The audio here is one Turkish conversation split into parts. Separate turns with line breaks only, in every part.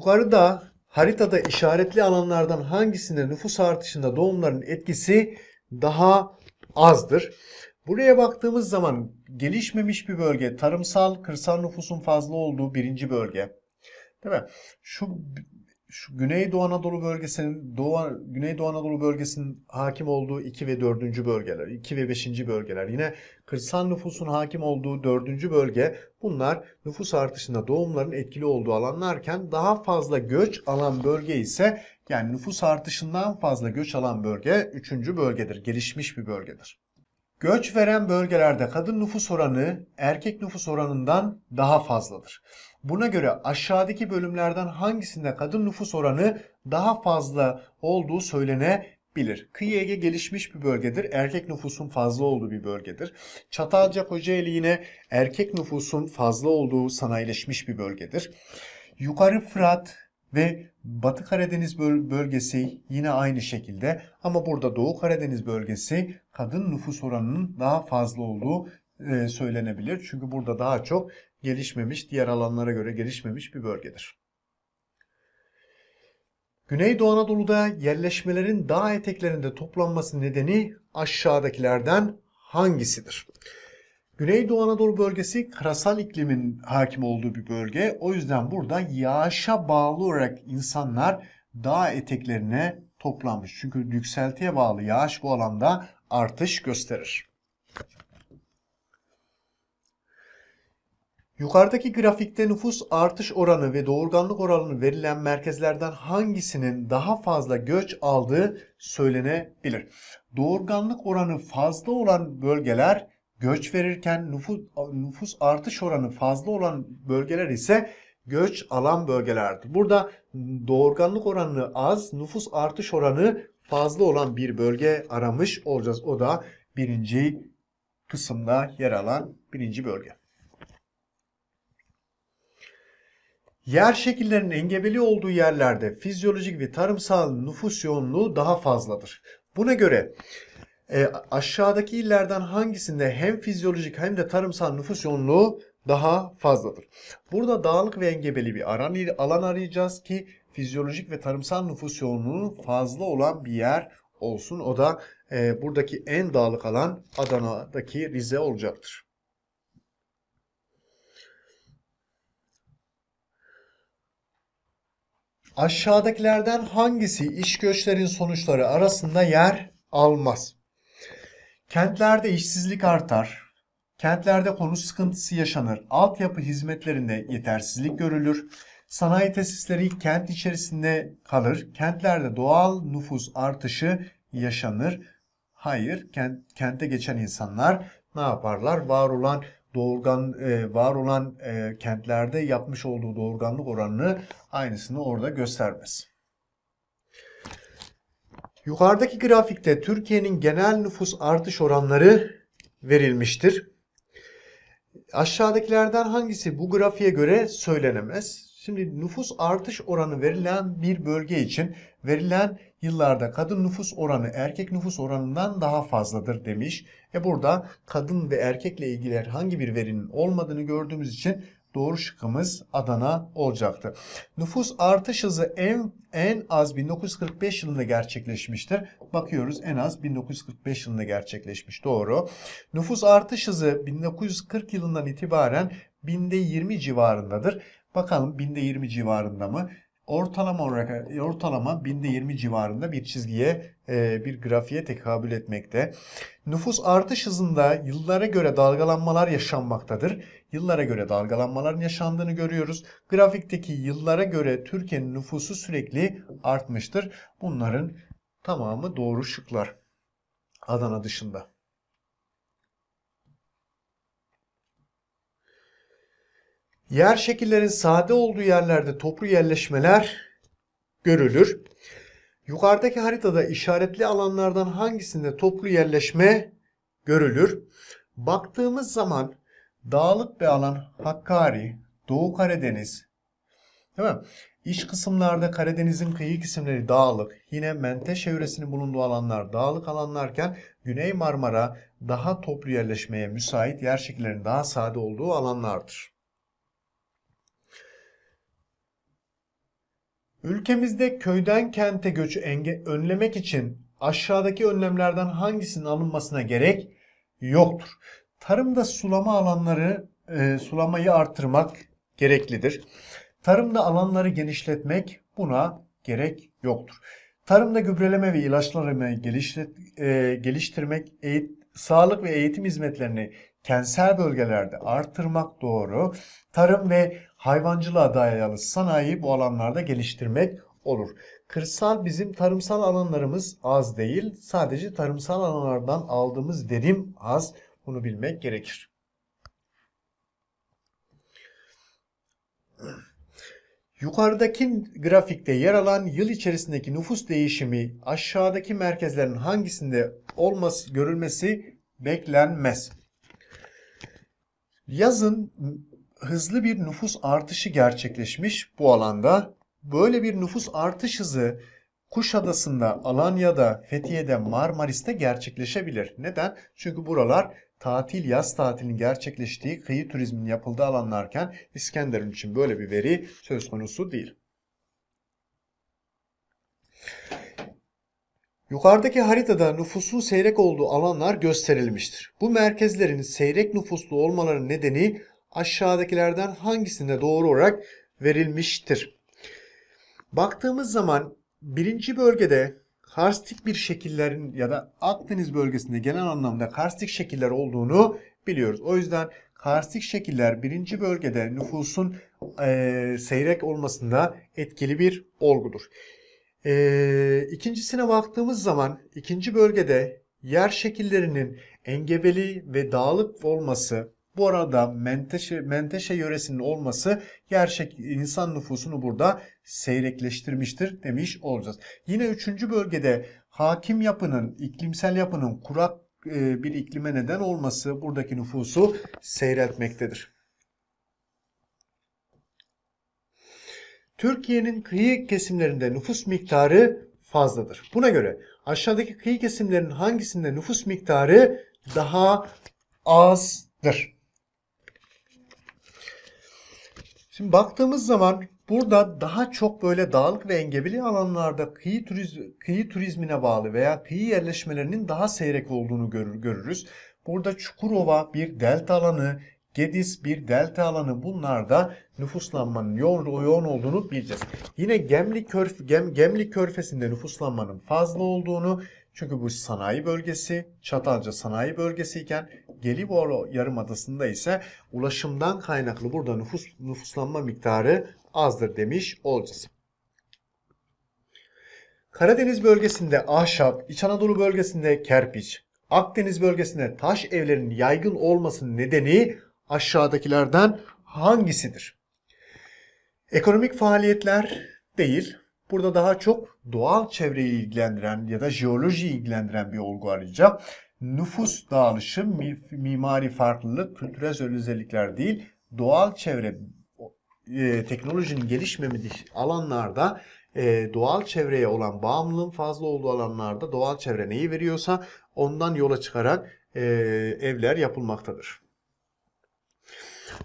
Yukarıda haritada işaretli alanlardan hangisinde nüfus artışında doğumların etkisi daha azdır? Buraya baktığımız zaman gelişmemiş bir bölge, tarımsal, kırsal nüfusun fazla olduğu birinci bölge. Değil mi? Şu şu Güneydoğu Anadolu bölgesinin Doğu Güneydoğu Anadolu bölgesinin hakim olduğu 2 ve 4. bölgeler, 2 ve 5. bölgeler yine kırsal nüfusun hakim olduğu 4. bölge bunlar nüfus artışında doğumların etkili olduğu alanlarken daha fazla göç alan bölge ise yani nüfus artışından fazla göç alan bölge 3. bölgedir. Gelişmiş bir bölgedir. Göç veren bölgelerde kadın nüfus oranı erkek nüfus oranından daha fazladır. Buna göre aşağıdaki bölümlerden hangisinde kadın nüfus oranı daha fazla olduğu söylenebilir. Kıyı Ege gelişmiş bir bölgedir. Erkek nüfusun fazla olduğu bir bölgedir. Çatalca Kocaeli yine erkek nüfusun fazla olduğu sanayileşmiş bir bölgedir. Yukarı Fırat ve Batı Karadeniz bölgesi yine aynı şekilde ama burada Doğu Karadeniz bölgesi kadın nüfus oranının daha fazla olduğu e, söylenebilir. Çünkü burada daha çok gelişmemiş, diğer alanlara göre gelişmemiş bir bölgedir. Güneydoğu Anadolu'da yerleşmelerin dağ eteklerinde toplanması nedeni aşağıdakilerden hangisidir? Güneydoğu Anadolu bölgesi karasal iklimin hakim olduğu bir bölge. O yüzden burada yağışa bağlı olarak insanlar dağ eteklerine toplanmış. Çünkü yükseltiye bağlı yağış bu alanda artış gösterir. Yukarıdaki grafikte nüfus artış oranı ve doğurganlık oranını verilen merkezlerden hangisinin daha fazla göç aldığı söylenebilir. Doğurganlık oranı fazla olan bölgeler göç verirken nüfus, nüfus artış oranı fazla olan bölgeler ise göç alan bölgelerdir. Burada doğurganlık oranı az, nüfus artış oranı fazla olan bir bölge aramış olacağız. O da birinci kısımda yer alan birinci bölge. Yer şekillerinin engebeli olduğu yerlerde fizyolojik ve tarımsal nüfus yoğunluğu daha fazladır. Buna göre e, aşağıdaki illerden hangisinde hem fizyolojik hem de tarımsal nüfus yoğunluğu daha fazladır? Burada dağlık ve engebeli bir aran, alan arayacağız ki fizyolojik ve tarımsal nüfus yoğunluğu fazla olan bir yer olsun. O da e, buradaki en dağlık alan Adana'daki Rize olacaktır. Aşağıdakilerden hangisi iş göçlerin sonuçları arasında yer almaz? Kentlerde işsizlik artar. Kentlerde konut sıkıntısı yaşanır. Altyapı hizmetlerinde yetersizlik görülür. Sanayi tesisleri kent içerisinde kalır. Kentlerde doğal nüfus artışı yaşanır. Hayır, kent, kente geçen insanlar ne yaparlar? Var olan doğurgan e, var olan e, kentlerde yapmış olduğu doğurganlık oranını aynısını orada göstermez. Yukarıdaki grafikte Türkiye'nin genel nüfus artış oranları verilmiştir. Aşağıdakilerden hangisi bu grafiğe göre söylenemez? Şimdi nüfus artış oranı verilen bir bölge için verilen yıllarda kadın nüfus oranı erkek nüfus oranından daha fazladır demiş. E burada kadın ve erkekle ilgili herhangi bir verinin olmadığını gördüğümüz için doğru şıkkımız Adana olacaktı. Nüfus artış hızı en, en az 1945 yılında gerçekleşmiştir. Bakıyoruz en az 1945 yılında gerçekleşmiş doğru. Nüfus artış hızı 1940 yılından itibaren binde 20 civarındadır. Bakalım binde 20 civarında mı? Ortalama olarak ortalama binde 20 civarında bir çizgiye e, bir grafiğe tekabül etmekte. Nüfus artış hızında yıllara göre dalgalanmalar yaşanmaktadır. Yıllara göre dalgalanmaların yaşandığını görüyoruz. Grafikteki yıllara göre Türkiye'nin nüfusu sürekli artmıştır. Bunların tamamı doğru şıklar. Adana dışında. Yer şekillerin sade olduğu yerlerde toplu yerleşmeler görülür. Yukarıdaki haritada işaretli alanlardan hangisinde toplu yerleşme görülür? Baktığımız zaman dağlık bir alan Hakkari, Doğu Karadeniz, değil mi? İç kısımlarda Karadeniz'in kıyı kısımları dağlık. Yine Menteşe çevresinin bulunduğu alanlar dağlık alanlarken Güney Marmara daha toplu yerleşmeye müsait yer şekillerinin daha sade olduğu alanlardır. Ülkemizde köyden kente göçü enge önlemek için aşağıdaki önlemlerden hangisinin alınmasına gerek yoktur. Tarımda sulama alanları e, sulamayı artırmak gereklidir. Tarımda alanları genişletmek buna gerek yoktur. Tarımda gübreleme ve ilaçlamayı geliştirmek, e, geliştirmek eğit, sağlık ve eğitim hizmetlerini kentsel bölgelerde artırmak doğru. Tarım ve hayvancılığa dayalı sanayiyi bu alanlarda geliştirmek olur. Kırsal bizim tarımsal alanlarımız az değil. Sadece tarımsal alanlardan aldığımız verim az. Bunu bilmek gerekir. Yukarıdaki grafikte yer alan yıl içerisindeki nüfus değişimi aşağıdaki merkezlerin hangisinde olması görülmesi beklenmez. Yazın hızlı bir nüfus artışı gerçekleşmiş bu alanda. Böyle bir nüfus artış hızı Kuşadası'nda, Alanya'da, Fethiye'de, Marmaris'te gerçekleşebilir. Neden? Çünkü buralar tatil, yaz tatilinin gerçekleştiği, kıyı turizminin yapıldığı alanlarken İskenderun için böyle bir veri söz konusu değil. Yukarıdaki haritada nüfusun seyrek olduğu alanlar gösterilmiştir. Bu merkezlerin seyrek nüfuslu olmaları nedeni aşağıdakilerden hangisinde doğru olarak verilmiştir? Baktığımız zaman birinci bölgede karstik bir şekillerin ya da Akdeniz bölgesinde genel anlamda karstik şekiller olduğunu biliyoruz. O yüzden karstik şekiller birinci bölgede nüfusun e, seyrek olmasında etkili bir olgudur. E, ikincisine baktığımız zaman ikinci bölgede yer şekillerinin engebeli ve dağlık olması bu arada Menteşe, Menteşe yöresinin olması gerçek insan nüfusunu burada seyrekleştirmiştir demiş olacağız. Yine üçüncü bölgede hakim yapının, iklimsel yapının kurak e, bir iklime neden olması buradaki nüfusu seyretmektedir. Türkiye'nin kıyı kesimlerinde nüfus miktarı fazladır. Buna göre aşağıdaki kıyı kesimlerinin hangisinde nüfus miktarı daha azdır? Şimdi baktığımız zaman burada daha çok böyle dağlık ve engebeli alanlarda kıyı, turizm, kıyı turizmine bağlı veya kıyı yerleşmelerinin daha seyrek olduğunu görür, görürüz. Burada Çukurova bir delta alanı, Gediz bir delta alanı bunlar da nüfuslanmanın yoğun, yoğun olduğunu bileceğiz. Yine Gemli, Körf, Gem, Gemli Körfesi'nde nüfuslanmanın fazla olduğunu, çünkü bu sanayi bölgesi, Çatalca sanayi bölgesi iken Gelibolu Yarımadası'nda ise ulaşımdan kaynaklı burada nüfus, nüfuslanma miktarı azdır demiş olacağız. Karadeniz bölgesinde ahşap, İç Anadolu bölgesinde kerpiç, Akdeniz bölgesinde taş evlerinin yaygın olmasının nedeni aşağıdakilerden hangisidir? Ekonomik faaliyetler değil, Burada daha çok doğal çevreyi ilgilendiren ya da jeolojiyi ilgilendiren bir olgu arayacağım. Nüfus dağılışı, mimari farklılık, kültürel özellikler değil, doğal çevre, e, teknolojinin gelişmemediği alanlarda e, doğal çevreye olan bağımlılığın fazla olduğu alanlarda doğal çevre neyi veriyorsa ondan yola çıkarak e, evler yapılmaktadır.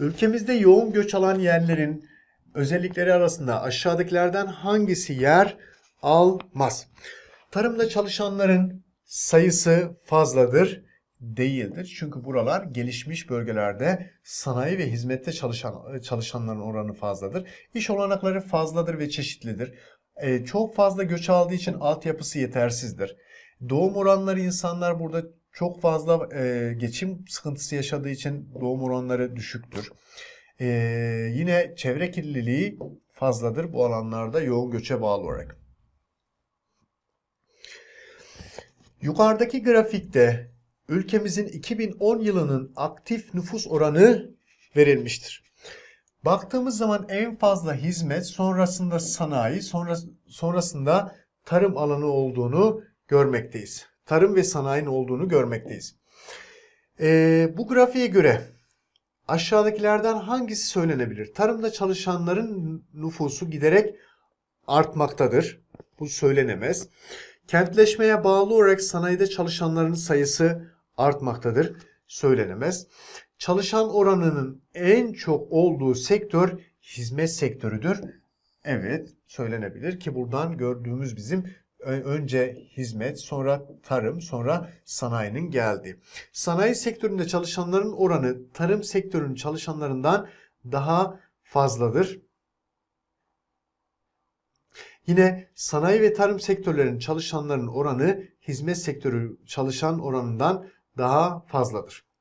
Ülkemizde yoğun göç alan yerlerin özellikleri arasında aşağıdakilerden hangisi yer almaz? Tarımda çalışanların sayısı fazladır değildir. Çünkü buralar gelişmiş bölgelerde sanayi ve hizmette çalışan e, çalışanların oranı fazladır. İş olanakları fazladır ve çeşitlidir. E, çok fazla göç aldığı için altyapısı yetersizdir. Doğum oranları insanlar burada çok fazla e, geçim sıkıntısı yaşadığı için doğum oranları düşüktür. Ee, yine çevre kirliliği fazladır bu alanlarda yoğun göçe bağlı olarak. Yukarıdaki grafikte ülkemizin 2010 yılının aktif nüfus oranı verilmiştir. Baktığımız zaman en fazla hizmet sonrasında sanayi, sonra, sonrasında tarım alanı olduğunu görmekteyiz. Tarım ve sanayinin olduğunu görmekteyiz. Ee, bu grafiğe göre Aşağıdakilerden hangisi söylenebilir? Tarımda çalışanların nüfusu giderek artmaktadır. Bu söylenemez. Kentleşmeye bağlı olarak sanayide çalışanların sayısı artmaktadır. Söylenemez. Çalışan oranının en çok olduğu sektör hizmet sektörüdür. Evet söylenebilir ki buradan gördüğümüz bizim önce hizmet, sonra tarım, sonra sanayinin geldi. Sanayi sektöründe çalışanların oranı tarım sektörünün çalışanlarından daha fazladır. Yine sanayi ve tarım sektörlerinin çalışanların oranı hizmet sektörü çalışan oranından daha fazladır.